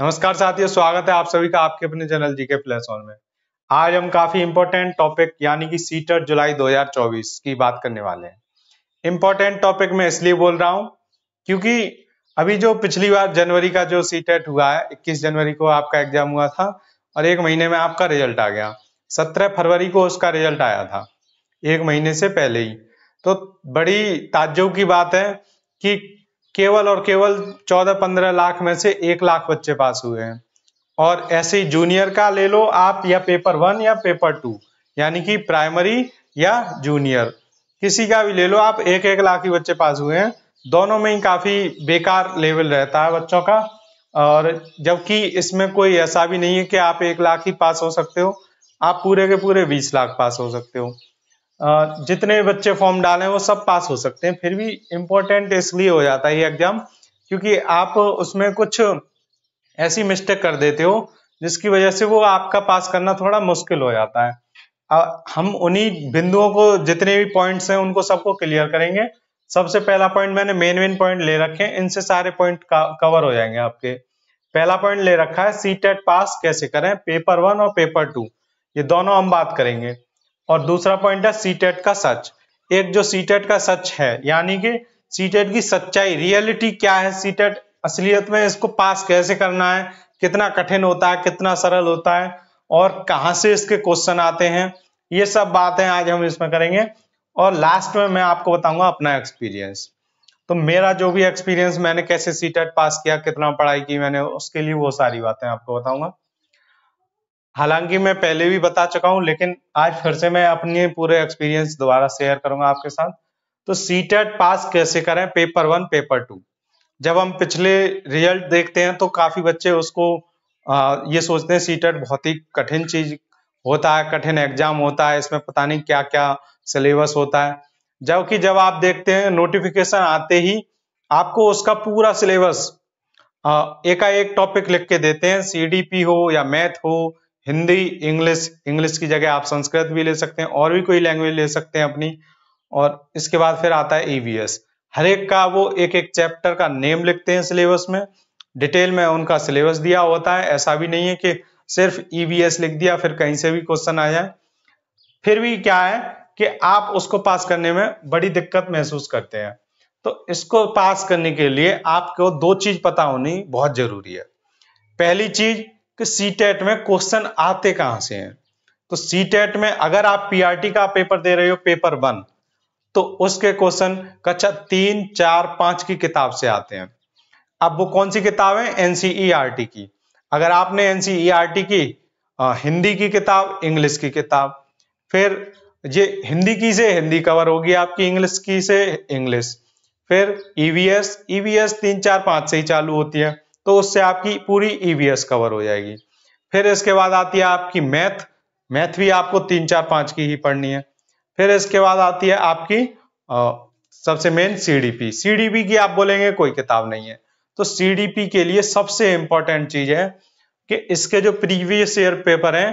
नमस्कार साथियों स्वागत है आप सभी का आपके अपने चैनल जीके प्लस ऑन में आज हम काफी इंपॉर्टेंट टॉपिक यानी कि सीटर जुलाई 2024 की बात करने वाले हैं इंपॉर्टेंट टॉपिक मैं इसलिए बोल रहा हूं क्योंकि अभी जो पिछली बार जनवरी का जो सीटेट e हुआ है इक्कीस जनवरी को आपका एग्जाम हुआ था और एक महीने में आपका रिजल्ट आ गया सत्रह फरवरी को उसका रिजल्ट आया था एक महीने से पहले ही तो बड़ी ताज्जुब की बात है कि केवल और केवल चौदह पंद्रह लाख में से एक लाख बच्चे पास हुए हैं और ऐसे ही जूनियर का ले लो आप या पेपर वन या पेपर टू यानी कि प्राइमरी या जूनियर किसी का भी ले लो आप एक एक लाख ही बच्चे पास हुए हैं दोनों में ही काफी बेकार लेवल रहता है बच्चों का और जबकि इसमें कोई ऐसा भी नहीं है कि आप एक लाख ही पास हो सकते हो आप पूरे के पूरे बीस लाख पास हो सकते हो जितने भी बच्चे फॉर्म डालें वो सब पास हो सकते हैं फिर भी इम्पोर्टेंट इसलिए हो जाता है ये एग्जाम क्योंकि आप उसमें कुछ ऐसी मिस्टेक कर देते हो जिसकी वजह से वो आपका पास करना थोड़ा मुश्किल हो जाता है हम उन्हीं बिंदुओं को जितने भी पॉइंट्स हैं उनको सबको क्लियर करेंगे सबसे पहला पॉइंट मैंने मेन मेन पॉइंट ले रखे हैं इनसे सारे पॉइंट कवर हो जाएंगे आपके पहला पॉइंट ले रखा है सी टेट पास कैसे करें पेपर वन और पेपर टू ये दोनों हम बात करेंगे और दूसरा पॉइंट है सीटेट का सच एक जो सीटेट का सच है यानी कि सीटेट की सच्चाई रियलिटी क्या है सीटेट असलियत में इसको पास कैसे करना है कितना कठिन होता है कितना सरल होता है और कहां से इसके क्वेश्चन आते हैं ये सब बातें आज हम इसमें करेंगे और लास्ट में मैं आपको बताऊंगा अपना एक्सपीरियंस तो मेरा जो भी एक्सपीरियंस मैंने कैसे सीटेट पास किया कितना पढ़ाई की मैंने उसके लिए वो सारी बातें आपको बताऊंगा हालांकि मैं पहले भी बता चुका हूं लेकिन आज फिर से मैं अपने पूरे एक्सपीरियंस दोबारा शेयर करूंगा आपके साथ तो सी टेट पास कैसे करें पेपर वन पेपर टू जब हम पिछले रिजल्ट देखते हैं तो काफी बच्चे उसको आ, ये सोचते हैं सी टेट बहुत ही कठिन चीज होता है कठिन एग्जाम होता है इसमें पता नहीं क्या क्या सिलेबस होता है जबकि जब आप देखते हैं नोटिफिकेशन आते ही आपको उसका पूरा सिलेबस एकाएक टॉपिक लिख के देते हैं सीडीपी हो या मैथ हो हिंदी इंग्लिश इंग्लिश की जगह आप संस्कृत भी ले सकते हैं और भी कोई लैंग्वेज ले सकते हैं अपनी और इसके बाद फिर आता है ईवीएस हर एक का वो एक एक चैप्टर का नेम लिखते हैं सिलेबस में डिटेल में उनका सिलेबस दिया होता है ऐसा भी नहीं है कि सिर्फ ईवीएस लिख दिया फिर कहीं से भी क्वेश्चन आ जाए फिर भी क्या है कि आप उसको पास करने में बड़ी दिक्कत महसूस करते हैं तो इसको पास करने के लिए आपको दो चीज पता होनी बहुत जरूरी है पहली चीज कि सी टेट में क्वेश्चन आते कहां से हैं तो सी टेट में अगर आप पीआरटी का पेपर दे रहे हो पेपर वन तो उसके क्वेश्चन कक्षा तीन चार पांच की किताब से आते हैं अब वो कौन सी किताब है एनसीईआरटी e की अगर आपने एनसीईआरटी e की आ, हिंदी की किताब इंग्लिश की किताब फिर ये हिंदी की से हिंदी कवर होगी आपकी इंग्लिश की से इंग्लिश फिर ईवीएस e ईवीएस तीन चार पांच से ही चालू होती है तो उससे आपकी पूरी ईवीएस e कवर हो जाएगी फिर इसके बाद आती है आपकी मैथ मैथ भी आपको तीन चार पांच की ही पढ़नी है फिर इसके बाद आती है आपकी आ, सबसे मेन सीडीपी सीडीपी की आप बोलेंगे कोई किताब नहीं है तो सीडीपी के लिए सबसे इंपॉर्टेंट चीज है कि इसके जो प्रीवियस ईयर पेपर हैं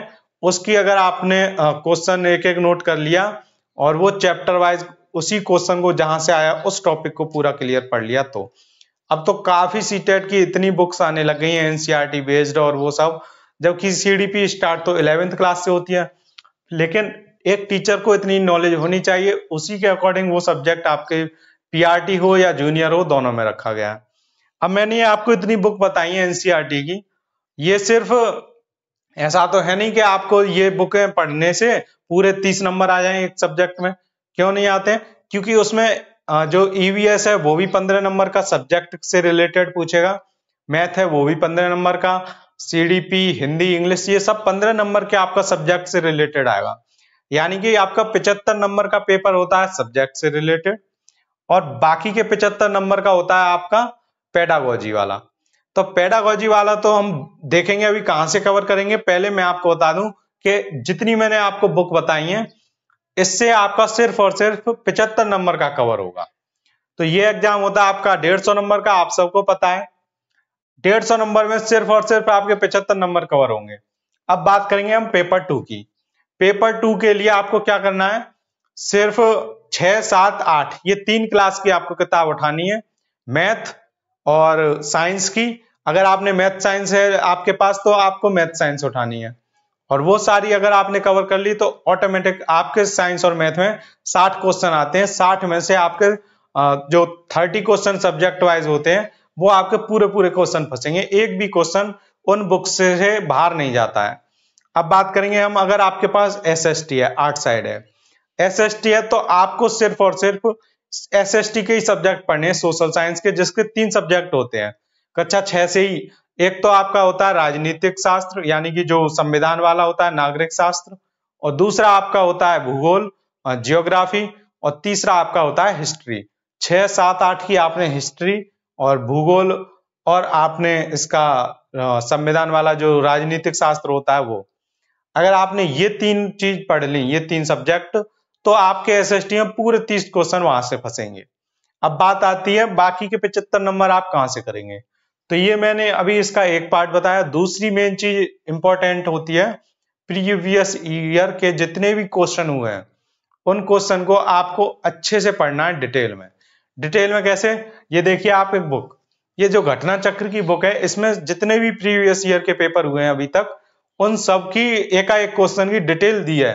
उसकी अगर आपने क्वेश्चन एक एक नोट कर लिया और वो चैप्टर वाइज उसी क्वेश्चन को जहां से आया उस टॉपिक को पूरा क्लियर पढ़ लिया तो अब तो काफी सी की इतनी बुक्स आने लग गई हैं एनसीआर बेस्ड e और वो सब जबकि सी स्टार्ट तो इलेवेंथ क्लास से होती है लेकिन एक टीचर को इतनी नॉलेज होनी चाहिए उसी के अकॉर्डिंग वो सब्जेक्ट आपके पीआरटी हो या जूनियर हो दोनों में रखा गया अब मैंने आपको इतनी बुक बताई है एनसीईआरटी e की ये सिर्फ ऐसा तो है नहीं कि आपको ये बुकें पढ़ने से पूरे तीस नंबर आ जाए एक सब्जेक्ट में क्यों नहीं आते क्योंकि उसमें जो ईवीएस e है वो भी पंद्रह नंबर का सब्जेक्ट से रिलेटेड पूछेगा मैथ है वो भी पंद्रह नंबर का सीडीपी हिंदी इंग्लिश ये सब पंद्रह नंबर के आपका सब्जेक्ट से रिलेटेड आएगा यानी कि आपका पिचहत्तर नंबर का पेपर होता है सब्जेक्ट से रिलेटेड और बाकी के पिचहत्तर नंबर का होता है आपका पेडागोजी वाला तो पेडागोजी वाला तो हम देखेंगे अभी कहां से कवर करेंगे पहले मैं आपको बता दूं कि जितनी मैंने आपको बुक बताई है इससे आपका सिर्फ और सिर्फ पिचहत्तर नंबर का कवर होगा तो ये एग्जाम होता है आपका डेढ़ सौ नंबर का आप सबको पता है डेढ़ सौ नंबर में सिर्फ और सिर्फ आपके पिचहत्तर नंबर कवर होंगे अब बात करेंगे हम पेपर टू की पेपर टू के लिए आपको क्या करना है सिर्फ छह सात आठ ये तीन क्लास की आपको किताब उठानी है मैथ और साइंस की अगर आपने मैथ साइंस है आपके पास तो आपको मैथ साइंस उठानी है और वो सारी अगर आपने कवर कर ली तो ऑटोमेटिक आपके साइंस और मैथ में साठ क्वेश्चन आते हैं साठ में से आपके जो थर्टी क्वेश्चन सब्जेक्ट वाइज होते हैं वो आपके पूरे पूरे क्वेश्चन फंसेंगे एक भी क्वेश्चन उन बुक से बाहर नहीं जाता है अब बात करेंगे हम अगर आपके पास एस एस टी है आर्ट साइड है एस एस टी है तो आपको सिर्फ और सिर्फ एस एस टी के ही सब्जेक्ट पढ़ने सोशल साइंस के जिसके तीन सब्जेक्ट होते हैं कक्षा अच्छा, छह से ही एक तो आपका होता है राजनीतिक शास्त्र यानी कि जो संविधान वाला होता है नागरिक शास्त्र और दूसरा आपका होता है भूगोल जियोग्राफी और तीसरा आपका होता है हिस्ट्री छह सात आठ की आपने हिस्ट्री और भूगोल और आपने इसका संविधान वाला जो राजनीतिक शास्त्र होता है वो अगर आपने ये तीन चीज पढ़ ली ये तीन सब्जेक्ट तो आपके एस एस टी में पूरे तीस क्वेश्चन वहां से फंसेंगे अब बात आती है बाकी के पचहत्तर नंबर आप कहाँ से करेंगे तो ये मैंने अभी इसका एक पार्ट बताया दूसरी मेन चीज इंपॉर्टेंट होती है प्रीवियस ईयर के जितने भी क्वेश्चन हुए हैं उन क्वेश्चन को आपको अच्छे से पढ़ना है डिटेल में डिटेल में कैसे ये देखिए आप एक बुक ये जो घटना चक्र की बुक है इसमें जितने भी प्रीवियस ईयर के पेपर हुए हैं अभी तक उन सब की एकाएक क्वेश्चन की डिटेल दी है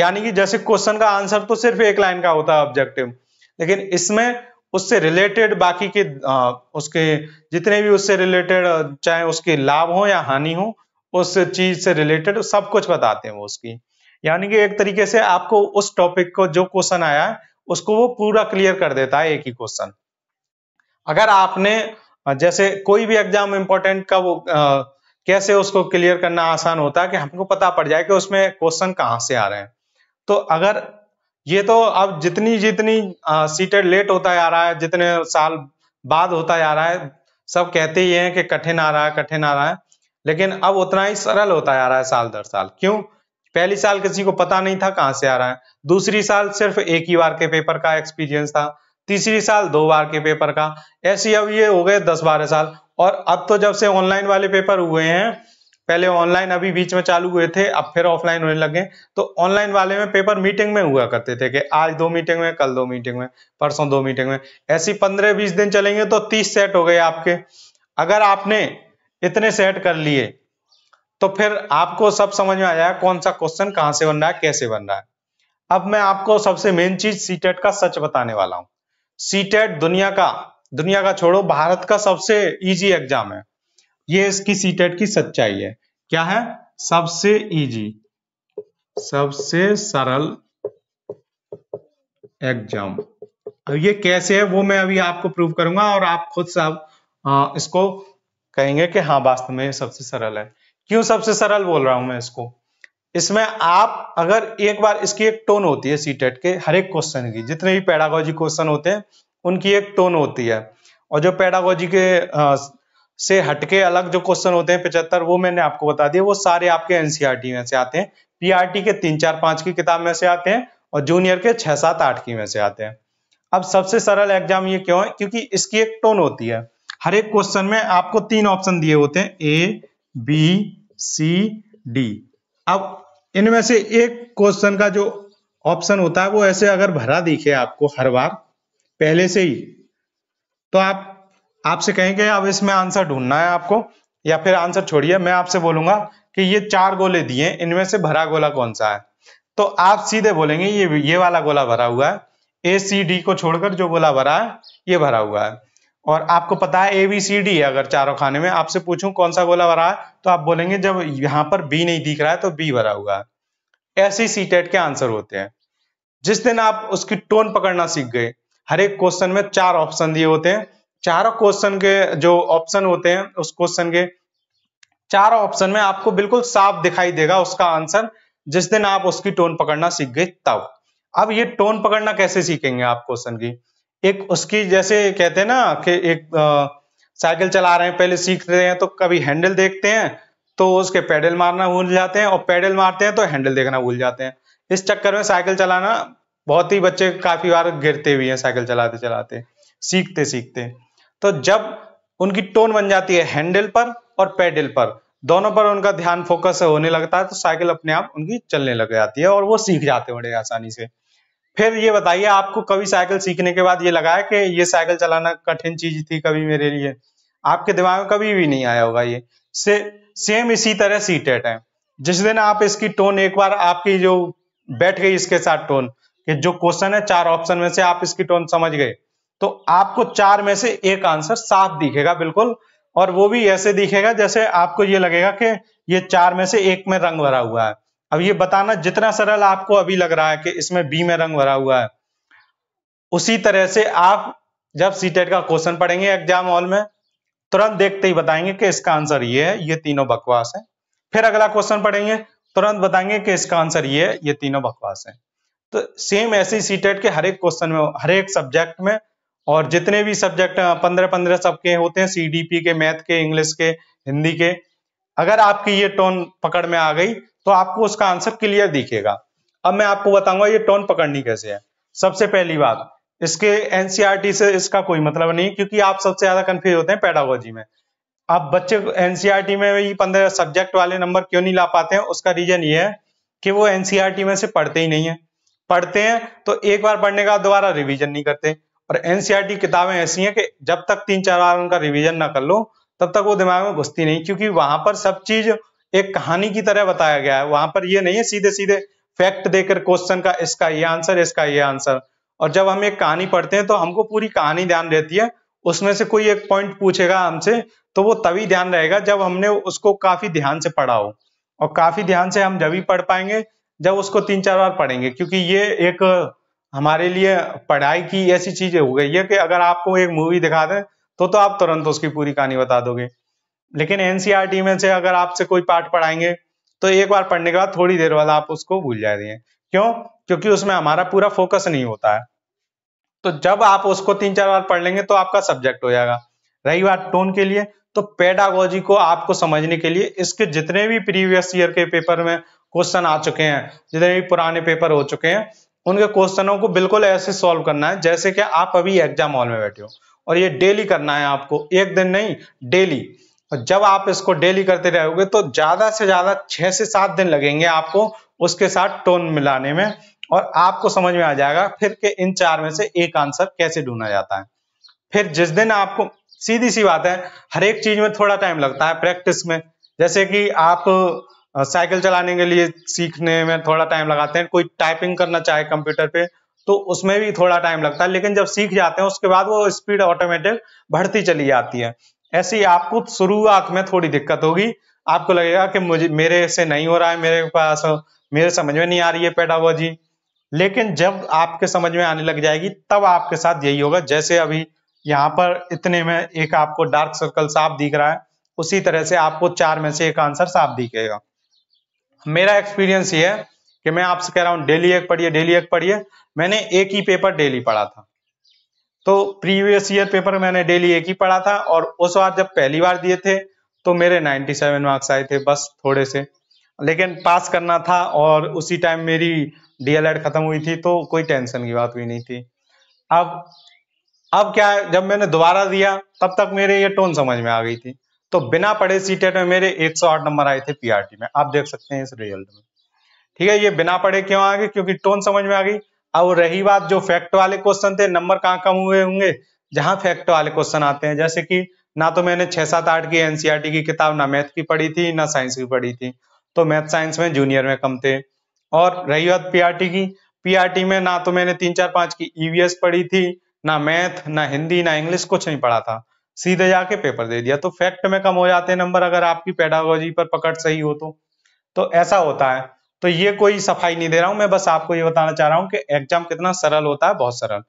यानी कि जैसे क्वेश्चन का आंसर तो सिर्फ एक लाइन का होता है ऑब्जेक्टिव लेकिन इसमें उससे रिलेटेड बाकी के आ, उसके जितने भी उससे रिलेटेड चाहे उसके लाभ हो या हानि हो उस चीज से रिलेटेड सब कुछ बताते हैं वो उसकी यानी कि एक तरीके से आपको उस टॉपिक को जो क्वेश्चन आया है उसको वो पूरा क्लियर कर देता है एक ही क्वेश्चन अगर आपने जैसे कोई भी एग्जाम इंपॉर्टेंट का वो आ, कैसे उसको क्लियर करना आसान होता है कि हमको पता पड़ जाए कि उसमें क्वेश्चन कहाँ से आ रहे हैं तो अगर ये तो अब जितनी जितनी सीटें लेट होता आ रहा है जितने साल बाद होता आ रहा है सब कहते ही हैं कि कठिन आ रहा है कठिन आ रहा है लेकिन अब उतना ही सरल होता आ रहा है साल दर साल क्यों पहली साल किसी को पता नहीं था कहाँ से आ रहा है दूसरी साल सिर्फ एक ही बार के पेपर का एक्सपीरियंस था तीसरी साल दो बार के पेपर का ऐसी अब ये हो गए दस बारह साल और अब तो जब से ऑनलाइन वाले पेपर हुए हैं पहले ऑनलाइन अभी बीच में चालू हुए थे अब फिर ऑफलाइन होने लगे तो ऑनलाइन वाले में पेपर मीटिंग में हुआ करते थे कि आज दो मीटिंग में कल दो मीटिंग में परसों दो मीटिंग में ऐसी पंद्रह बीस दिन चलेंगे तो तीस सेट हो गए आपके अगर आपने इतने सेट कर लिए तो फिर आपको सब समझ में आ जाएगा कौन सा क्वेश्चन कहाँ से बन रहा है कैसे बन रहा है अब मैं आपको सबसे मेन चीज सीटेट e का सच बताने वाला हूँ सीटेट e दुनिया का दुनिया का छोड़ो भारत का सबसे इजी एग्जाम है ये इसकी सीटेट की सच्चाई है क्या है सबसे इजी सबसे सरल एग्जाम अब ये कैसे है वो मैं अभी आपको प्रूव करूंगा और आप खुद सब इसको कहेंगे कि हाँ वास्तव में सबसे सरल है क्यों सबसे सरल बोल रहा हूं मैं इसको इसमें आप अगर एक बार इसकी एक टोन होती है सीटेट e के हर एक क्वेश्चन की जितने भी पेडागोजी क्वेश्चन होते हैं उनकी एक टोन होती है और जो पेडागोजी के से हटके अलग जो क्वेश्चन होते हैं पिछहत्तर वो मैंने आपको बता दिया वो सारे आपके एनसीआरटी e में से आते हैं पीआरटी के तीन चार पांच की किताब में से आते हैं और जूनियर के छह सात आठ की में से आते हैं अब सबसे सरल एग्जाम ये क्यों है क्योंकि इसकी एक टोन होती है हर एक क्वेश्चन में आपको तीन ऑप्शन दिए होते हैं ए बी सी डी अब इनमें से एक क्वेश्चन का जो ऑप्शन होता है वो ऐसे अगर भरा दिखे आपको हर बार पहले से ही तो आप आपसे कहेंगे अब इसमें आंसर ढूंढना है आपको या फिर आंसर छोड़िए मैं आपसे बोलूंगा कि ये चार गोले दिए इनमें से भरा गोला कौन सा है तो आप सीधे बोलेंगे ये ये वाला गोला भरा हुआ है ए सी डी को छोड़कर जो गोला भरा है ये भरा हुआ है और आपको पता है ए बी सी डी अगर चारों खाने में आपसे पूछूं कौन सा गोला भरा है तो आप बोलेंगे जब यहां पर बी नहीं दिख रहा है तो बी भरा हुआ है ऐसे सी टेट के आंसर होते हैं जिस दिन आप उसकी टोन पकड़ना सीख गए हर एक क्वेश्चन में चार ऑप्शन दिए होते हैं चारों क्वेश्चन के जो ऑप्शन होते हैं उस क्वेश्चन के चारों ऑप्शन में आपको बिल्कुल साफ दिखाई देगा उसका आंसर जिस दिन आप उसकी टोन पकड़ना सीख गए तब अब ये टोन पकड़ना कैसे सीखेंगे आप क्वेश्चन की एक उसकी जैसे कहते हैं ना कि एक साइकिल चला रहे हैं पहले सीख रहे हैं तो कभी हैंडल देखते हैं तो उसके पैडल मारना भूल जाते हैं और पैडल मारते हैं तो हैंडल देखना भूल जाते हैं इस चक्कर में साइकिल चलाना बहुत ही बच्चे काफी बार गिरते भी हैं साइकिल चलाते चलाते सीखते सीखते तो जब उनकी टोन बन जाती है हैंडल पर और पेडल पर दोनों पर उनका ध्यान फोकस होने लगता है तो साइकिल अपने आप उनकी चलने लग जाती है और वो सीख जाते हैं बड़े आसानी से फिर ये बताइए आपको कभी साइकिल सीखने के बाद ये लगा है कि ये साइकिल चलाना कठिन चीज थी कभी मेरे लिए आपके दिमाग में कभी भी नहीं आया होगा ये से सेम इसी तरह सीटेट है जिस दिन आप इसकी टोन एक बार आपकी जो बैठ गई इसके साथ टोन कि जो क्वेश्चन है चार ऑप्शन में से आप इसकी टोन समझ गए तो आपको चार में से एक आंसर साफ दिखेगा बिल्कुल और वो भी ऐसे दिखेगा जैसे आपको ये लगेगा कि ये चार में से एक में रंग भरा हुआ है अब ये बताना जितना सरल आपको अभी लग रहा है कि इसमें बी में रंग भरा हुआ है उसी तरह से आप जब टेट e का क्वेश्चन पढ़ेंगे एग्जाम हॉल में तुरंत देखते ही बताएंगे कि इसका आंसर ये है ये तीनों बकवास है फिर अगला क्वेश्चन पढ़ेंगे तुरंत बताएंगे कि इसका आंसर ये है ये तीनों बकवास है तो सेम सी टेट e के हर एक क्वेश्चन में हर एक सब्जेक्ट में और जितने भी सब्जेक्ट पंद्रह पंद्रह सबके होते हैं सीडीपी के मैथ के इंग्लिश के हिंदी के अगर आपकी ये टोन पकड़ में आ गई तो आपको उसका आंसर क्लियर दिखेगा अब मैं आपको बताऊंगा ये टोन पकड़नी कैसे है सबसे पहली बात इसके एनसीआरटी e से इसका कोई मतलब नहीं क्योंकि आप सबसे ज्यादा कंफ्यूज होते हैं पैडागोजी में आप बच्चे एनसीआरटी e में ये पंद्रह सब्जेक्ट वाले नंबर क्यों नहीं ला पाते हैं उसका रीजन ये है कि वो एनसीआरटी e में से पढ़ते ही नहीं है पढ़ते हैं तो एक बार पढ़ने का दोबारा रिवीजन नहीं करते और एनसीईआरटी e किताबें ऐसी हैं कि जब तक तीन चार बार उनका रिवीजन ना कर लो तब तक वो दिमाग में घुसती नहीं क्योंकि वहां पर सब चीज एक कहानी की तरह बताया गया है वहां पर ये नहीं है सीधे सीधे फैक्ट देकर क्वेश्चन का इसका ये आंसर इसका ये आंसर और जब हम एक कहानी पढ़ते हैं तो हमको पूरी कहानी ध्यान रहती है उसमें से कोई एक पॉइंट पूछेगा हमसे तो वो तभी ध्यान रहेगा जब हमने उसको काफी ध्यान से पढ़ा हो और काफी ध्यान से हम जब ही पढ़ पाएंगे जब उसको तीन चार बार पढ़ेंगे क्योंकि ये एक हमारे लिए पढ़ाई की ऐसी चीजें हो गई है कि अगर आपको एक मूवी दिखा दें तो तो आप तुरंत उसकी पूरी कहानी बता दोगे लेकिन एनसीआर e में से अगर आपसे कोई पार्ट पढ़ाएंगे तो एक बार पढ़ने के बाद थोड़ी देर बाद आप उसको भूल जाएंगे क्यों क्योंकि उसमें हमारा पूरा फोकस नहीं होता है तो जब आप उसको तीन चार बार पढ़ लेंगे तो आपका सब्जेक्ट हो जाएगा रही बात टोन के लिए तो पेडागोजी को आपको समझने के लिए इसके जितने भी प्रीवियस ईयर के पेपर में क्वेश्चन आ चुके हैं जितने भी पुराने पेपर हो चुके हैं उनके क्वेश्चनों को बिल्कुल ऐसे सॉल्व करना है जैसे कि आप अभी एग्जाम हॉल में बैठे हो और ये डेली करना है आपको एक दिन नहीं डेली और जब आप इसको डेली करते रहोगे तो ज्यादा से ज्यादा छह से सात दिन लगेंगे आपको उसके साथ टोन मिलाने में और आपको समझ में आ जाएगा फिर के इन चार में से एक आंसर कैसे ढूंढा जाता है फिर जिस दिन आपको सीधी सी बात है हर एक चीज में थोड़ा टाइम लगता है प्रैक्टिस में जैसे कि आप साइकिल चलाने के लिए सीखने में थोड़ा टाइम लगाते हैं कोई टाइपिंग करना चाहे कंप्यूटर पे तो उसमें भी थोड़ा टाइम लगता है लेकिन जब सीख जाते हैं उसके बाद वो स्पीड ऑटोमेटिक बढ़ती चली जाती है ऐसी आपको शुरुआत में थोड़ी दिक्कत होगी आपको लगेगा कि मुझे मेरे से नहीं हो रहा है मेरे पास मेरे समझ में नहीं आ रही है पेडावॉजी लेकिन जब आपके समझ में आने लग जाएगी तब आपके साथ यही होगा जैसे अभी यहाँ पर इतने में एक आपको डार्क सर्कल साफ दिख रहा है उसी तरह से आपको चार में से एक आंसर साफ दिखेगा मेरा एक्सपीरियंस ये है कि मैं आपसे कह रहा हूँ डेली एक पढ़िए डेली एक पढ़िए मैंने एक ही पेपर डेली पढ़ा था तो प्रीवियस ईयर पेपर मैंने डेली एक ही पढ़ा था और उस बार जब पहली बार दिए थे तो मेरे 97 मार्क्स आए थे बस थोड़े से लेकिन पास करना था और उसी टाइम मेरी डीएलएड खत्म हुई थी तो कोई टेंशन की बात भी नहीं थी अब अब क्या है जब मैंने दोबारा दिया तब तक मेरे ये टोन समझ में आ गई थी तो बिना पढ़े सी e में मेरे 108 नंबर आए थे पीआरटी में आप देख सकते हैं इस रिजल्ट में ठीक है ये बिना पढ़े क्यों आ गए क्योंकि टोन समझ में आ गई अब रही बात जो फैक्ट वाले क्वेश्चन थे नंबर कहाँ कम हुए होंगे जहां फैक्ट वाले क्वेश्चन आते हैं जैसे कि ना तो मैंने छह सात आठ की एनसीईआरटी e की किताब ना मैथ की पढ़ी थी ना साइंस की पढ़ी थी तो मैथ साइंस में जूनियर में कम थे और रही बात पीआरटी की पीआरटी में ना तो मैंने तीन चार पांच की ईवीएस e पढ़ी थी ना मैथ ना हिंदी ना इंग्लिश कुछ नहीं पढ़ा था सीधे जाके पेपर दे दिया तो फैक्ट में कम हो जाते हैं नंबर अगर आपकी पेडागोजी पर पकड़ सही हो तो तो ऐसा होता है तो ये कोई सफाई नहीं दे रहा हूं मैं बस आपको ये बताना चाह रहा हूं कि एग्जाम कितना सरल होता है बहुत सरल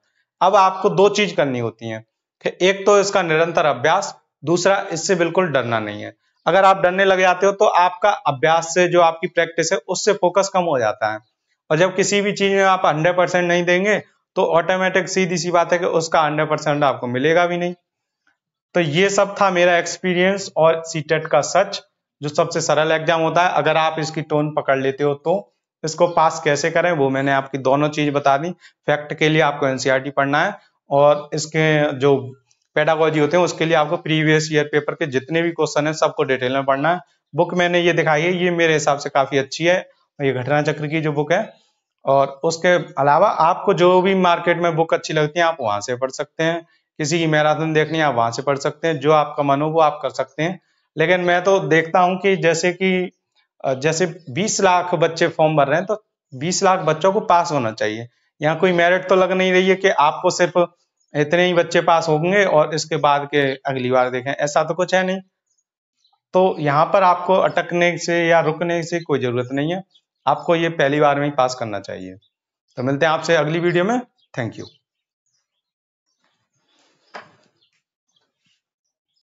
अब आपको दो चीज करनी होती है कि एक तो इसका निरंतर अभ्यास दूसरा इससे बिल्कुल डरना नहीं है अगर आप डरने लग जाते हो तो आपका अभ्यास से जो आपकी प्रैक्टिस है उससे फोकस कम हो जाता है और जब किसी भी चीज में आप हंड्रेड परसेंट नहीं देंगे तो ऑटोमेटिक सीधी सी बात है कि उसका हंड्रेड परसेंट आपको मिलेगा भी नहीं तो ये सब था मेरा एक्सपीरियंस और सीटेट e का सच जो सबसे सरल एग्जाम होता है अगर आप इसकी टोन पकड़ लेते हो तो इसको पास कैसे करें वो मैंने आपकी दोनों चीज बता दी फैक्ट के लिए आपको एनसीईआरटी e पढ़ना है और इसके जो पेडागोजी होते हैं उसके लिए आपको प्रीवियस ईयर पेपर के जितने भी क्वेश्चन है सबको डिटेल में पढ़ना है बुक मैंने ये दिखाई है ये मेरे हिसाब से काफी अच्छी है ये घटना चक्र की जो बुक है और उसके अलावा आपको जो भी मार्केट में बुक अच्छी लगती है आप वहां से पढ़ सकते हैं किसी की मैराथन देखनी है आप वहां से पढ़ सकते हैं जो आपका मन हो वो आप कर सकते हैं लेकिन मैं तो देखता हूं कि जैसे कि जैसे 20 लाख बच्चे फॉर्म भर रहे हैं तो 20 लाख बच्चों को पास होना चाहिए यहाँ कोई मेरिट तो लग नहीं रही है कि आपको सिर्फ इतने ही बच्चे पास होंगे और इसके बाद के अगली बार देखें ऐसा तो कुछ है नहीं तो यहाँ पर आपको अटकने से या रुकने से कोई जरूरत नहीं है आपको ये पहली बार में ही पास करना चाहिए तो मिलते हैं आपसे अगली वीडियो में थैंक यू